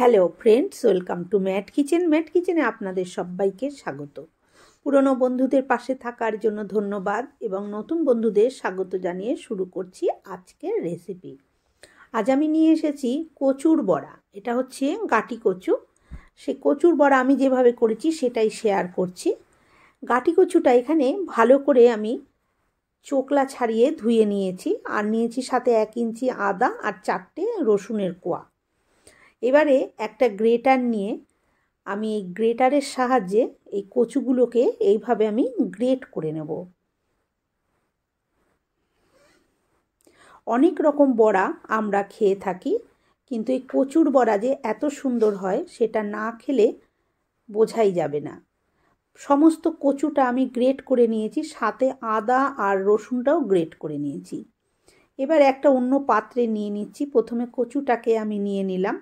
hello friends welcome to Matt Kitchen Matt কিচেনে আপনাদের সবাইকে স্বাগত পুরনো বন্ধুদের পাশে থাকার জন্য ধন্যবাদ এবং নতুন বন্ধুদের স্বাগত জানিয়ে শুরু করছি আজকের রেসিপি আজ আমি নিয়ে এসেছি কচুর বড়া এটা হচ্ছে গাটি কচু সে কচুর বড়া আমি যেভাবে করেছি সেটাই শেয়ার করছি গাটি কচুটা এখানে ভালো করে আমি চোকলা ছাড়িয়ে ধুয়ে নিয়েছি আর নিয়েছি সাথে এক ইঞ্চি আদা আর চারটে রসুনের কোয়া এবারে একটা গ্রেটার নিয়ে আমি এই গ্রেটারের সাহায্যে এই কচুগুলোকে এইভাবে আমি গ্রেট করে নেব অনেক রকম বড়া আমরা খেয়ে থাকি কিন্তু এই কচুর বড়া যে এত সুন্দর হয় সেটা না খেলে বোঝাই যাবে না সমস্ত কচুটা আমি গ্রেট করে নিয়েছি সাথে আদা আর রসুনটাও গ্রেট করে নিয়েছি এবার একটা অন্য পাত্রে নিয়ে নিচ্ছি প্রথমে কচুটাকে আমি নিয়ে নিলাম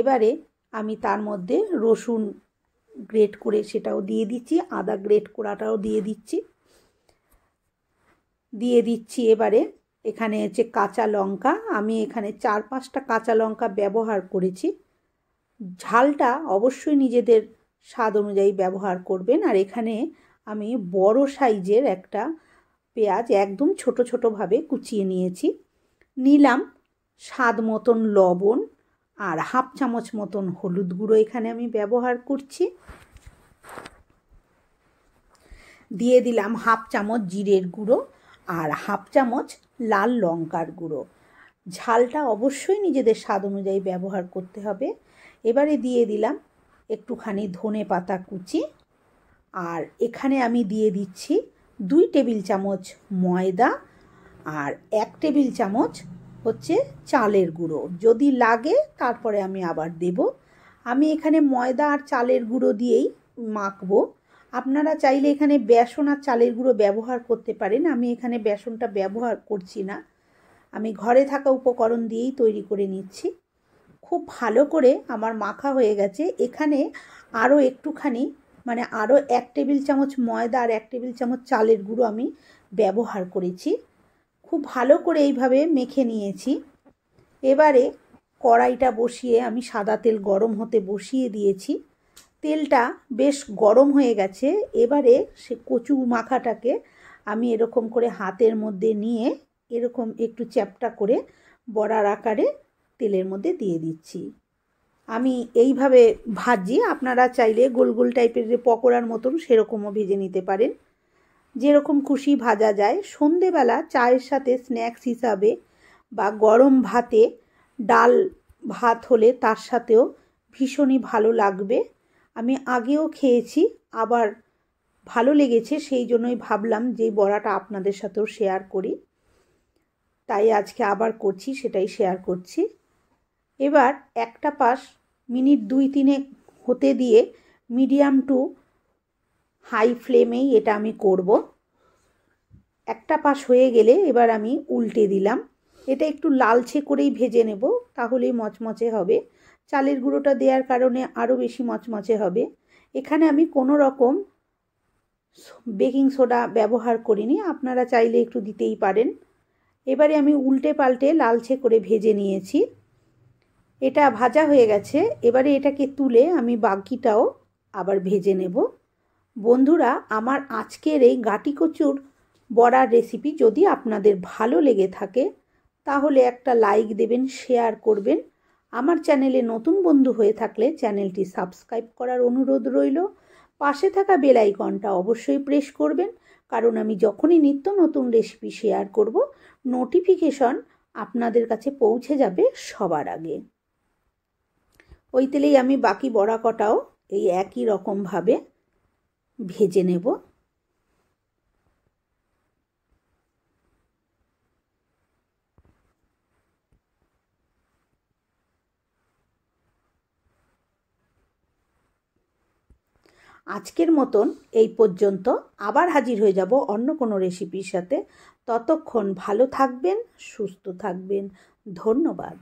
এবারে আমি তার মধ্যে রসুন গ্রেট করে সেটাও দিয়ে দিচ্ছি আদা গ্রেট করাটাও দিয়ে দিচ্ছি দিয়ে দিচ্ছি এবারে এখানে হচ্ছে কাঁচা লঙ্কা আমি এখানে চার পাঁচটা কাঁচা লঙ্কা ব্যবহার করেছি ঝালটা অবশ্যই নিজেদের স্বাদ অনুযায়ী ব্যবহার করবেন আর এখানে আমি বড় সাইজের একটা পেঁয়াজ একদম ছোট ছোটোভাবে কুচিয়ে নিয়েছি নিলাম স্বাদ মতন লবণ আর হাফ চামচ মতন হলুদ গুঁড়ো এখানে আমি ব্যবহার করছি দিয়ে দিলাম হাফ চামচ জিরের গুঁড়ো আর হাফ চামচ লাল লঙ্কার গুঁড়ো ঝালটা অবশ্যই নিজেদের স্বাদ অনুযায়ী ব্যবহার করতে হবে এবারে দিয়ে দিলাম একটুখানি ধনে পাতা কুচি আর এখানে আমি দিয়ে দিচ্ছি দুই টেবিল চামচ ময়দা আর এক টেবিল চামচ হচ্ছে চালের গুঁড়ো যদি লাগে তারপরে আমি আবার দেব আমি এখানে ময়দা আর চালের গুঁড়ো দিয়েই মাখবো আপনারা চাইলে এখানে বেসন আর চালের গুঁড়ো ব্যবহার করতে পারেন আমি এখানে বেসনটা ব্যবহার করছি না আমি ঘরে থাকা উপকরণ দিয়েই তৈরি করে নিচ্ছি খুব ভালো করে আমার মাখা হয়ে গেছে এখানে আরও একটুখানি মানে আরও এক টেবিল চামচ ময়দা আর এক টেবিল চামচ চালের গুঁড়ো আমি ব্যবহার করেছি খুব ভালো করে এইভাবে মেখে নিয়েছি এবারে কড়াইটা বসিয়ে আমি সাদা তেল গরম হতে বসিয়ে দিয়েছি তেলটা বেশ গরম হয়ে গেছে এবারে সে কচু মাখাটাকে আমি এরকম করে হাতের মধ্যে নিয়ে এরকম একটু চ্যাপটা করে বড়ার আকারে তেলের মধ্যে দিয়ে দিচ্ছি আমি এইভাবে ভাজি আপনারা চাইলে গোল গোল টাইপের যে পকোড়ার মতন সেরকমও ভেজে নিতে পারেন যেরকম খুশি ভাজা যায় সন্ধেবেলা চায়ের সাথে স্ন্যাক্স হিসাবে বা গরম ভাতে ডাল ভাত হলে তার সাথেও ভীষণই ভালো লাগবে আমি আগেও খেয়েছি আবার ভালো লেগেছে সেই জন্যই ভাবলাম যে বড়াটা আপনাদের সাথেও শেয়ার করি তাই আজকে আবার করছি সেটাই শেয়ার করছি এবার একটা পাশ মিনিট দুই তিনে হতে দিয়ে মিডিয়াম টু হাই ফ্লেমেই এটা আমি করব একটা পাশ হয়ে গেলে এবার আমি উল্টে দিলাম এটা একটু লালচে করেই ভেজে নেব তাহলেই মচমচে হবে চালের গুঁড়োটা দেওয়ার কারণে আরও বেশি মচমচে হবে এখানে আমি কোনো রকম বেকিং সোডা ব্যবহার করিনি আপনারা চাইলে একটু দিতেই পারেন এবারে আমি উল্টে পাল্টে লালচে করে ভেজে নিয়েছি এটা ভাজা হয়ে গেছে এবারে এটাকে তুলে আমি বাকিটাও আবার ভেজে নেব বন্ধুরা আমার আজকের এই গাটি কচুর বড়ার রেসিপি যদি আপনাদের ভালো লেগে থাকে তাহলে একটা লাইক দেবেন শেয়ার করবেন আমার চ্যানেলে নতুন বন্ধু হয়ে থাকলে চ্যানেলটি সাবস্ক্রাইব করার অনুরোধ রইল পাশে থাকা বেল আইকনটা অবশ্যই প্রেস করবেন কারণ আমি যখনই নিত্য নতুন রেসিপি শেয়ার করব নোটিফিকেশন আপনাদের কাছে পৌঁছে যাবে সবার আগে ওই তেলেই আমি বাকি বড়া কটাও এই একই রকমভাবে ভেজে নেব আজকের মতন এই পর্যন্ত আবার হাজির হয়ে যাব অন্য কোনো রেসিপির সাথে ততক্ষণ ভালো থাকবেন সুস্থ থাকবেন ধন্যবাদ